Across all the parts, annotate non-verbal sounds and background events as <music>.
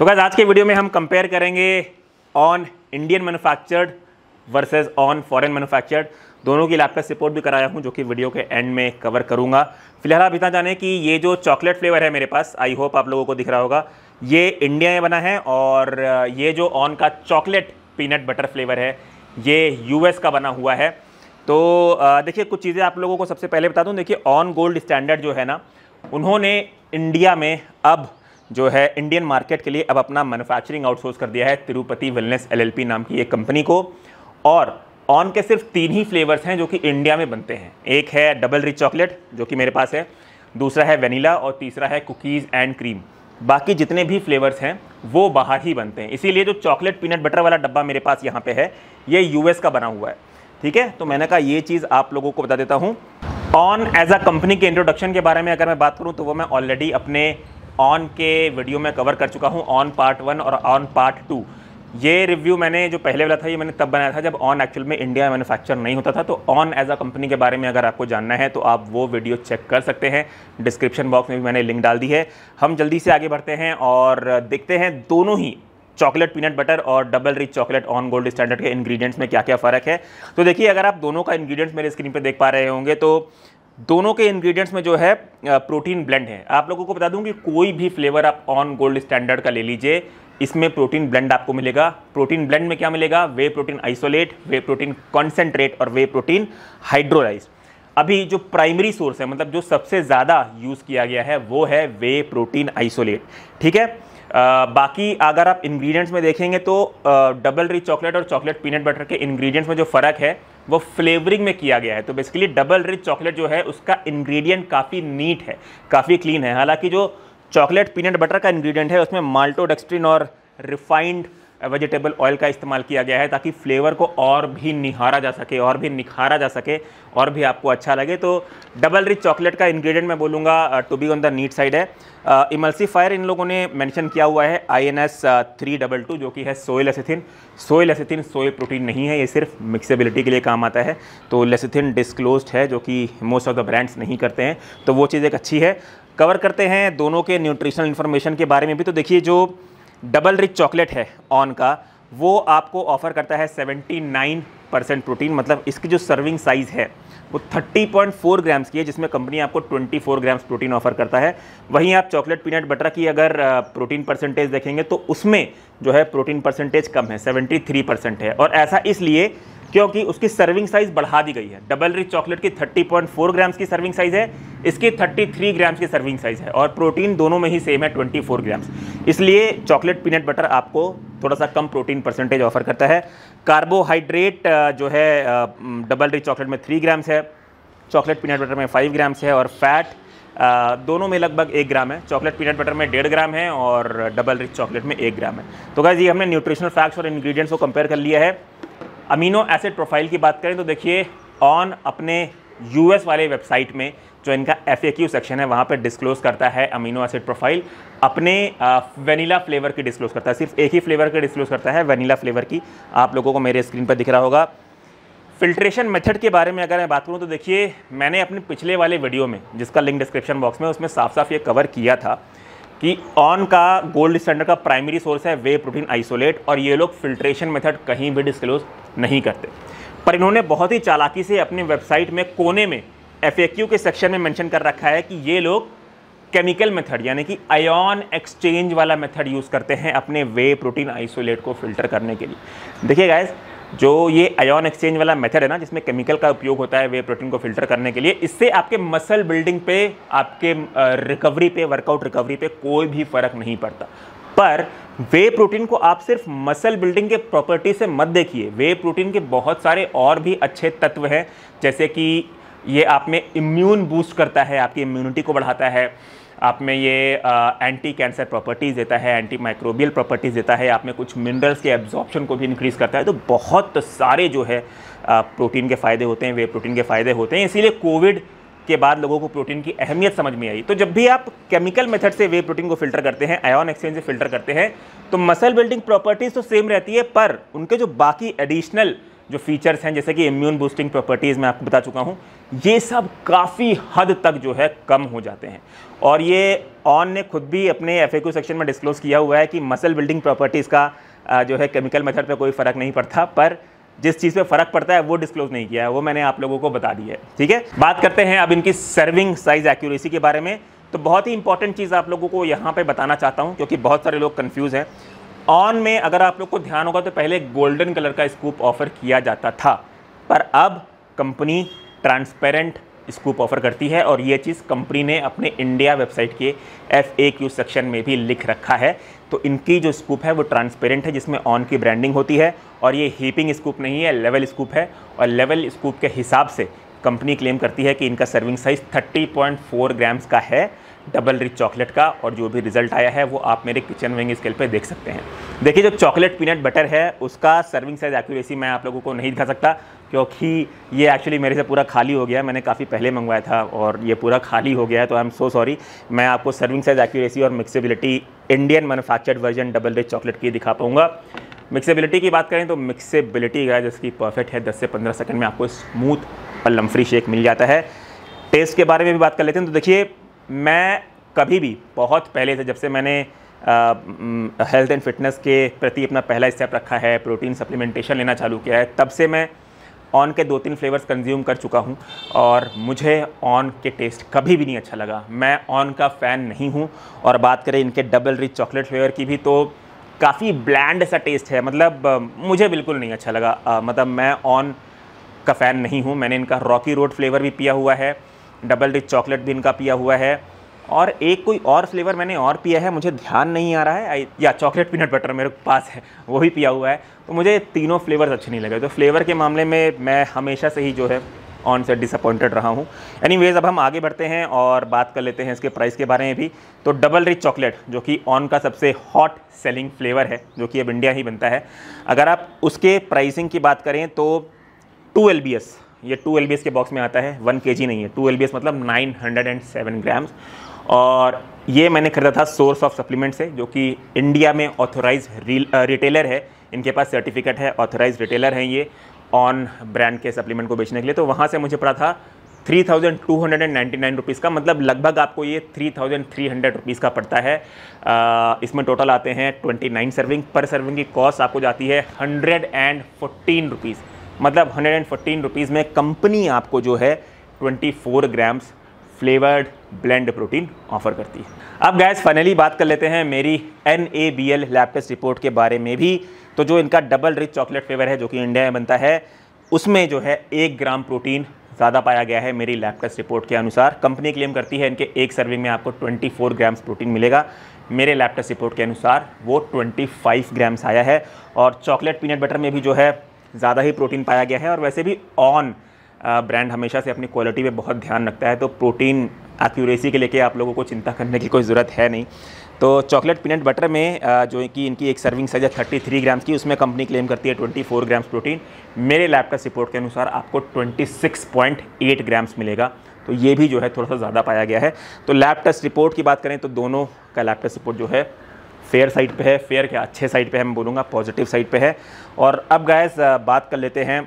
तो गैस आज के वीडियो में हम कंपेयर करेंगे on Indian manufactured versus on foreign manufactured दोनों की लैपटॉप सपोर्ट भी कराया हूँ जो कि वीडियो के एंड में कवर करूँगा फिलहाल आप इतना जाने कि ये जो चॉकलेट फ्लेवर है मेरे पास आई होप आप लोगों को दिख रहा होगा ये इंडिया में बना है और ये जो ऑन का चॉकलेट पीनट बटर फ्लेवर है ये यूएस का बना हुआ है तो देखिए कुछ चीज़ें आप लोगों को सबसे पहले बता दूँ देखिए ऑन गोल्ड स्टैंडर्ड जो है ना उन्होंने इंडिया में अब जो है इंडियन मार्केट के लिए अब अपना मैन्युफैक्चरिंग आउटसोर्स कर दिया है तिरुपति वेलनेस एलएलपी नाम की एक कंपनी को और ऑन के सिर्फ तीन ही फ्लेवर्स हैं जो कि इंडिया में बनते हैं एक है डबल रिच चॉकलेट जो कि मेरे पास है दूसरा है वनीला और तीसरा है कुकीज़ एंड क्रीम बाकी जितने भी फ्लेवर्स हैं वो बाहर ही बनते हैं इसीलिए जो चॉकलेट पीनट बटर वाला डब्बा मेरे पास यहाँ पे है ये यूएस का बना हुआ है ठीक है तो मैंने कहा ये चीज़ आप लोगों को बता देता हूँ ऑन एज अ कंपनी के इंट्रोडक्शन के बारे में अगर मैं बात करूँ तो वो मैं ऑलरेडी अपने ऑन के वीडियो में कवर कर चुका हूँ ऑन पार्ट वन और ऑन पार्ट टू ये रिव्यू मैंने जो पहले वाला था ये मैंने तब बनाया था जब ऑन एक्चुअल में इंडिया में मैनुफैक्चर नहीं होता था तो ऑन एज अ कंपनी के बारे में अगर आपको जानना है तो आप वो वीडियो चेक कर सकते हैं डिस्क्रिप्शन बॉक्स में भी मैंने लिंक डाल दी है हम जल्दी से आगे बढ़ते हैं और देखते हैं दोनों ही चॉकलेट पीनट बटर और double rich chocolate on gold standard के इंग्रेडिएंट्स में क्या क्या फ़र्क है तो देखिए अगर आप दोनों का इंग्रेडिएंट्स मेरे स्क्रीन पर देख पा रहे होंगे तो दोनों के इंग्रेडिएंट्स में जो है प्रोटीन ब्लेंड है आप लोगों को बता दूं कि कोई भी फ्लेवर आप ऑन गोल्ड स्टैंडर्ड का ले लीजिए इसमें प्रोटीन ब्लेंड आपको मिलेगा प्रोटीन ब्लेंड में क्या मिलेगा whey protein isolate whey protein concentrate और वे प्रोटीन हाइड्रोलाइज अभी जो प्राइमरी सोर्स है मतलब जो सबसे ज़्यादा यूज़ किया गया है वो है वे प्रोटीन आइसोलेट ठीक है आ, बाकी अगर आप इंग्रेडिएंट्स में देखेंगे तो डबल री चॉकलेट और चॉकलेट पीनट बटर के इंग्रेडिएंट्स में जो फ़र्क है वो फ्लेवरिंग में किया गया है तो बेसिकली डबल रिच चॉकलेट जो है उसका इन्ग्रीडियंट काफ़ी नीट है काफ़ी क्लीन है हालांकि जो चॉकलेट पीनट बटर का इन्ग्रीडियंट है उसमें माल्टोडेक्सट्रिन और रिफाइंड वेजिटेबल ऑयल का इस्तेमाल किया गया है ताकि फ्लेवर को और भी निहारा जा सके और भी निखारा जा सके और भी आपको अच्छा लगे तो डबल रिच चॉकलेट का इंग्रेडिएंट मैं बोलूँगा to be on the neat side है इमल्सीफायर इन लोगों ने मेंशन किया हुआ है I N S three double two जो कि है soy lecithin soy lecithin soy protein नहीं है ये सिर्फ मिक्सेबिलिटी के लिए काम आता है तो लेसिथिन डिस्क्लोज है जो कि मोस्ट ऑफ द ब्रांड्स नहीं करते हैं तो वो चीज़ एक अच्छी है कवर करते हैं दोनों के न्यूट्रिशनल इन्फॉर्मेशन के बारे में भी तो देखिए जो डबल रिच चॉकलेट है ऑन का वो आपको ऑफ़र करता है 79 परसेंट प्रोटीन मतलब इसकी जो सर्विंग साइज़ है वो 30.4 ग्राम्स की है जिसमें कंपनी आपको 24 ग्राम्स प्रोटीन ऑफ़र करता है वहीं आप चॉकलेट पीनट बटर की अगर प्रोटीन परसेंटेज देखेंगे तो उसमें जो है प्रोटीन परसेंटेज कम है 73 परसेंट है और ऐसा इसलिए क्योंकि उसकी सर्विंग साइज़ बढ़ा दी गई है डबल रिच चॉकलेट की 30.4 ग्राम्स की सर्विंग साइज़ है इसकी 33 ग्राम्स की सर्विंग साइज़ है और प्रोटीन दोनों में ही सेम है 24 ग्राम्स इसलिए चॉकलेट पीनट बटर आपको थोड़ा सा कम प्रोटीन परसेंटेज ऑफर करता है कार्बोहाइड्रेट जो है डबल रिच चॉकलेट में थ्री ग्राम्स है चॉकलेट पीनट बटर में फाइव ग्राम्स है और फैट दोनों में लगभग एक ग्राम है चॉकलेट पीनट बटर में डेढ़ ग्राम है और डबल रिच चॉकलेट में एक ग्राम है तो क्या ये हमने न्यूट्रिशनल फैक्ट्स और इंग्रेडिएंट्स को कंपेयर कर लिया है अमीनो एसिड प्रोफाइल की बात करें तो देखिए ऑन अपने यूएस वाले वेबसाइट में जो इनका एफ सेक्शन है वहाँ पर डिस्क्लोज करता है अमीनो एसिड प्रोफाइल अपने वनीला फ्लेवर की डिस्क्लोज करता है सिर्फ एक ही फ्लेवर की डिस्क्लोज करता है वनीला फ्लेवर की आप लोगों को मेरे स्क्रीन पर दिख रहा होगा फिल्ट्रेशन मेथड के बारे में अगर मैं बात करूं तो देखिए मैंने अपने पिछले वाले वीडियो में जिसका लिंक डिस्क्रिप्शन बॉक्स में उसमें साफ साफ ये कवर किया था कि ऑन का गोल्ड स्टैंडर्ड का प्राइमरी सोर्स है वे प्रोटीन आइसोलेट और ये लोग फिल्ट्रेशन मेथड कहीं भी डिस्क्लोज नहीं करते पर इन्होंने बहुत ही चालाकी से अपनी वेबसाइट में कोने में एफ के सेक्शन में मैंशन कर रखा है कि ये लोग केमिकल मेथड यानी कि आयन एक्सचेंज वाला मेथड यूज़ करते हैं अपने वे प्रोटीन आइसोलेट को फिल्टर करने के लिए देखिए गैस जो ये आयन एक्सचेंज वाला मेथड है ना जिसमें केमिकल का उपयोग होता है वे प्रोटीन को फिल्टर करने के लिए इससे आपके मसल बिल्डिंग पे आपके रिकवरी पे वर्कआउट रिकवरी पे कोई भी फ़र्क नहीं पड़ता पर वे प्रोटीन को आप सिर्फ मसल बिल्डिंग के प्रॉपर्टी से मत देखिए वे प्रोटीन के बहुत सारे और भी अच्छे तत्व हैं जैसे कि ये आप में इम्यून बूस्ट करता है आपकी इम्यूनिटी को बढ़ाता है आप में ये आ, एंटी कैंसर प्रॉपर्टीज़ देता है एंटी माइक्रोबियल प्रॉपर्टीज़ देता है आप में कुछ मिनरल्स के एब्जॉर्प्शन को भी इंक्रीज़ करता है तो बहुत सारे जो है आ, प्रोटीन के फ़ायदे होते हैं वे प्रोटीन के फ़ायदे होते हैं इसीलिए कोविड के बाद लोगों को प्रोटीन की अहमियत समझ में आई तो जब भी आप केमिकल मेथड से वे प्रोटीन को फिल्टर करते हैं आयोन एक्सचेंज से फिल्टर करते हैं तो मसल बिल्डिंग प्रॉपर्टीज़ तो सेम रहती है पर उनके जो बाकी एडिशनल जो फीचर्स हैं जैसे कि इम्यून बूस्टिंग प्रॉपर्टीज़ मैं आपको बता चुका हूँ ये सब काफ़ी हद तक जो है कम हो जाते हैं और ये ऑन ने खुद भी अपने एफ सेक्शन में डिस्क्लोज़ किया हुआ है कि मसल बिल्डिंग प्रॉपर्टीज़ का जो है केमिकल मेथड पे कोई फ़र्क नहीं पड़ता पर जिस चीज़ पे फ़र्क पड़ता है वो डिस्क्लोज नहीं किया है वो मैंने आप लोगों को बता दी है ठीक है बात करते हैं अब इनकी सर्विंग साइज़ एक्यूरेसी के बारे में तो बहुत ही इंपॉर्टेंट चीज़ आप लोगों को यहाँ पर बताना चाहता हूँ क्योंकि बहुत सारे लोग कन्फ्यूज़ हैं ऑन में अगर आप लोग को ध्यान होगा तो पहले गोल्डन कलर का स्कूप ऑफ़र किया जाता था पर अब कंपनी ट्रांसपेरेंट स्कूप ऑफर करती है और ये चीज़ कंपनी ने अपने इंडिया वेबसाइट के एफ ए क्यू सेक्शन में भी लिख रखा है तो इनकी जो स्कूप है वो ट्रांसपेरेंट है जिसमें ऑन की ब्रांडिंग होती है और ये हीपिंग स्कूप नहीं है लेवल स्कूप है और लेवल स्कूप के हिसाब से कंपनी क्लेम करती है कि इनका सर्विंग साइज़ 30.4 ग्राम्स का है डबल रिच चॉकलेट का और जो भी रिजल्ट आया है वो आप मेरे किचन विंग स्केल पे देख सकते हैं देखिए जो चॉकलेट पीनट बटर है उसका सर्विंग साइज़ एक्यूरेसी मैं आप लोगों को नहीं दिखा सकता क्योंकि ये एक्चुअली मेरे से पूरा खाली हो गया मैंने काफ़ी पहले मंगवाया था और ये पूरा खाली हो गया है तो आई एम सो सॉरी मैं आपको सर्विंग साइज़ एक्यूरेसी और mixability Indian manufactured version double rich chocolate की दिखा पाऊँगा मिक्सेबिलिटी की बात करें तो मिक्सेबिलिटी गाय जिसकी परफेक्ट है 10 से 15 सेकंड में आपको स्मूथ और लम्फ्री शेक मिल जाता है टेस्ट के बारे में भी बात कर लेते हैं तो देखिए मैं कभी भी बहुत पहले से जब से मैंने हेल्थ एंड फिटनेस के प्रति अपना पहला स्टेप रखा है प्रोटीन सप्लीमेंटेशन लेना चालू किया है तब से मैं ऑन के दो तीन फ्लेवर्स कंज्यूम कर चुका हूँ और मुझे ऑन के टेस्ट कभी भी नहीं अच्छा लगा मैं ऑन का फ़ैन नहीं हूँ और बात करें इनके डबल रिच चॉकलेट फ्लेवर की भी तो काफ़ी ब्लैंड सा टेस्ट है मतलब मुझे बिल्कुल नहीं अच्छा लगा आ, मतलब मैं ऑन का फ़ैन नहीं हूँ मैंने इनका रॉकी रोड फ्लेवर भी पिया हुआ है डबल रिच चॉकलेट भी इनका पिया हुआ है और एक कोई और फ्लेवर मैंने और पिया है मुझे ध्यान नहीं आ रहा है या चॉकलेट पीनट बटर मेरे पास है वो भी पिया हुआ है तो मुझे तीनों फ्लेवर्स अच्छे नहीं लगे तो फ्लेवर के मामले में मैं हमेशा से ही जो है ऑन से डिसअपॉइंटेड रहा हूँ एनी अब हम आगे बढ़ते हैं और बात कर लेते हैं इसके प्राइस के बारे में भी तो डबल रिच चॉकलेट जो कि ऑन का सबसे हॉट सेलिंग फ्लेवर है जो कि अब इंडिया ही बनता है अगर आप उसके प्राइसिंग की बात करें तो टू एल ये टू एल के बॉक्स में आता है वन के नहीं है टू एल मतलब nine hundred and seven grams और ये मैंने खरीदा था सोर्स ऑफ सप्लीमेंट से जो कि इंडिया में ऑथोराइज रिटेलर uh, है इनके पास सर्टिफिकेट है ऑथोराइज रिटेलर हैं ये ऑन ब्रांड के सप्लीमेंट को बेचने के लिए तो वहाँ से मुझे पड़ा था three thousand two hundred and ninety nine rupees का मतलब लगभग आपको ये three thousand three hundred rupees का पड़ता है आ, इसमें टोटल आते हैं ट्वेंटी नाइन सर्विंग पर सर्विंग की कॉस्ट आपको जाती है हंड्रेड एंड फोर्टीन रुपीज़ मतलब हंड्रेड एंड फोर्टीन रुपीज़ में कंपनी आपको जो है twenty four grams flavoured blend protein offer करती है अब गैस फाइनली बात कर लेते हैं मेरी N A B L lab test report के बारे में भी तो जो इनका डबल रिच चॉकलेट फ्लेवर है जो कि इंडिया में बनता है उसमें जो है एक ग्राम प्रोटीन ज़्यादा पाया गया है मेरी लैब टेस्ट रिपोर्ट के अनुसार कंपनी क्लेम करती है इनके एक सर्विंग में आपको 24 ग्राम्स प्रोटीन मिलेगा मेरे लैब टेस्ट रिपोर्ट के अनुसार वो 25 ग्राम्स आया है और चॉकलेट पीनट बटर में भी जो है ज़्यादा ही प्रोटीन पाया गया है और वैसे भी ऑन ब्रांड हमेशा से अपनी क्वालिटी पे बहुत ध्यान रखता है तो प्रोटीन एक्यूरेसी के लेके आप लोगों को चिंता करने की कोई ज़रूरत है नहीं तो चॉकलेट पीनट बटर में जो कि इनकी एक सर्विंग साइज है थर्टी थ्री ग्राम्स की उसमें कंपनी क्लेम करती है ट्वेंटी फोर ग्राम्स प्रोटीन मेरे लैब का रिपोर्ट के अनुसार आपको twenty six point eight grams मिलेगा तो ये भी जो है थोड़ा सा ज़्यादा पाया गया है तो लैब टेस्ट रिपोर्ट की बात करें तो दोनों का लैब टेस्ट रिपोर्ट जो है फेयर साइड पे है फेयर क्या अच्छे साइड पे है मैं बोलूँगा पॉजिटिव साइड पे है और अब गैस बात कर लेते हैं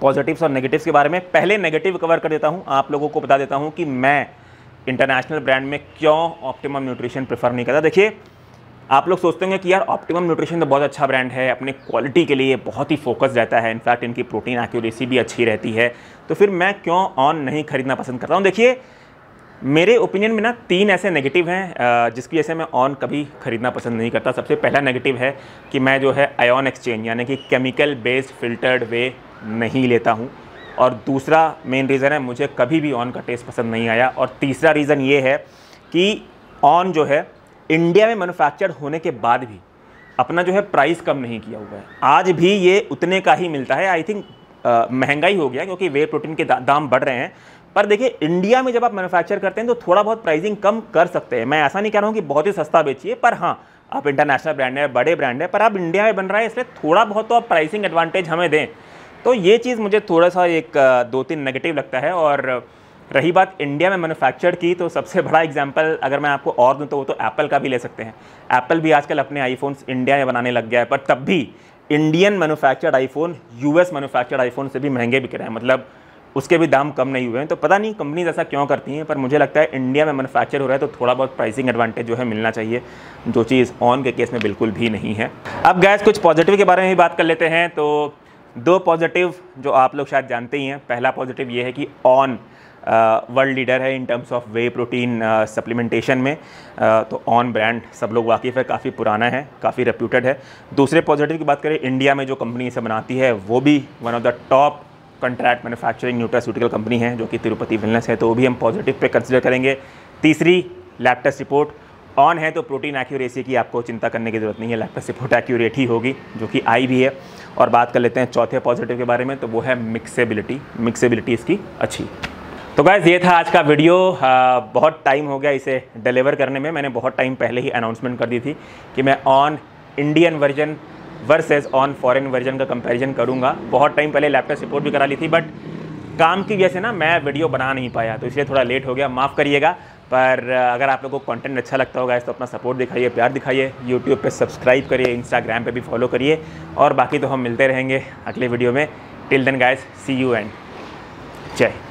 पॉजिटिव्स और नेगेटिव्स के बारे में पहले नेगेटिव कवर कर देता हूँ आप लोगों को बता देता हूँ कि मैं इंटरनेशनल ब्रांड में क्यों ऑप्टिमम न्यूट्रिशन प्रेफर नहीं करता देखिए आप लोग सोचते होंगे कि यार ऑप्टिमम न्यूट्रिशन तो बहुत अच्छा ब्रांड है अपने क्वालिटी के लिए बहुत ही फोकस रहता है इनफैक्ट इनकी प्रोटीन एक्यूरेसी भी अच्छी रहती है तो फिर मैं क्यों ऑन नहीं खरीदना पसंद करता हूँ देखिए मेरे ओपिनियन में ना तीन ऐसे नेगेटिव हैं जिसकी वजह से मैं ऑन कभी खरीदना पसंद नहीं करता सबसे पहला नेगेटिव है कि मैं जो है आयन एक्सचेंज यानी कि केमिकल बेस्ड फिल्टर्ड वे नहीं लेता हूँ और दूसरा मेन रीज़न है मुझे कभी भी ऑन का टेस्ट पसंद नहीं आया और तीसरा रीज़न ये है कि ऑन जो है इंडिया में मैनुफैक्चर होने के बाद भी अपना जो है प्राइस कम नहीं किया हुआ है आज भी ये उतने का ही मिलता है आई थिंक महंगाई हो गया क्योंकि वे प्रोटीन के दा, दाम बढ़ रहे हैं पर देखिए इंडिया में जब आप मैन्युफैक्चर करते हैं तो थोड़ा बहुत प्राइसिंग कम कर सकते हैं मैं ऐसा नहीं कह रहा हूँ कि बहुत ही सस्ता बेचिए पर हाँ आप इंटरनेशनल ब्रांड है बड़े ब्रांड है पर आप इंडिया में बन रहा है इसलिए थोड़ा बहुत तो आप प्राइसिंग एडवांटेज हमें दें तो ये चीज़ मुझे थोड़ा सा एक दो तीन नेगेटिव लगता है और रही बात इंडिया में मैनुफैक्चर की तो सबसे <laughs> बड़ा एग्जाम्पल अगर मैं आपको और दूँ तो वो तो एप्पल का भी ले सकते हैं एप्पल भी आजकल अपने आईफोन्स इंडिया में बनाने लग गया है पर तब भी Indian manufactured iPhone US manufactured iPhone से भी महंगे बिक रहे हैं मतलब उसके भी दाम कम नहीं हुए हैं तो पता नहीं कंपनीज ऐसा क्यों करती हैं पर मुझे लगता है इंडिया में मैनुफैक्चर हो रहा है तो थोड़ा बहुत प्राइसिंग एडवांटेज जो है मिलना चाहिए जो चीज़ ऑन के केस में बिल्कुल भी नहीं है अब गैस कुछ पॉजिटिव के बारे में भी बात कर लेते हैं तो दो पॉजिटिव जो आप लोग शायद जानते ही हैं पहला पॉजिटिव ये है कि ऑन वर्ल्ड लीडर है in terms of whey protein supplementation में uh, तो ऑन ब्रांड सब लोग वाकिफ़ है काफ़ी पुराना है काफ़ी रेप्यूटेड है दूसरे पॉजिटिव की बात करें इंडिया में जो कंपनी इसे बनाती है वो भी one of the top contract manufacturing nutraceutical company है जो कि तिरुपति वेलनेस है तो वो भी हम पॉजिटिव पे कंसिडर करेंगे तीसरी लैब टेस्ट रिपोर्ट ऑन है तो प्रोटीन एक्यूरेसी की आपको चिंता करने की ज़रूरत नहीं है लैब टेस्ट रिपोर्ट एक्यूरेट ही होगी जो कि आई भी है और बात कर लेते हैं चौथे पॉजिटिव के बारे में तो वो है मिक्सेबिलिटी मिक्सेबिलिटी इसकी अच्छी तो गैस ये था आज का वीडियो आ, बहुत टाइम हो गया इसे डिलीवर करने में मैंने बहुत टाइम पहले ही अनाउंसमेंट कर दी थी कि मैं ON Indian version versus ON foreign version का कंपैरिजन करूँगा बहुत टाइम पहले लैपटॉप सपोर्ट भी करा ली थी बट काम की वजह से ना मैं वीडियो बना नहीं पाया तो इसलिए थोड़ा लेट हो गया माफ़ करिएगा पर अगर आप लोगों को कंटेंट अच्छा लगता होगा तो अपना सपोर्ट दिखाइए प्यार दिखाइए यूट्यूब पर सब्सक्राइब करिए इंस्टाग्राम पर भी फॉलो करिए और बाकी तो हम मिलते रहेंगे अगले वीडियो में till then guys see you and जय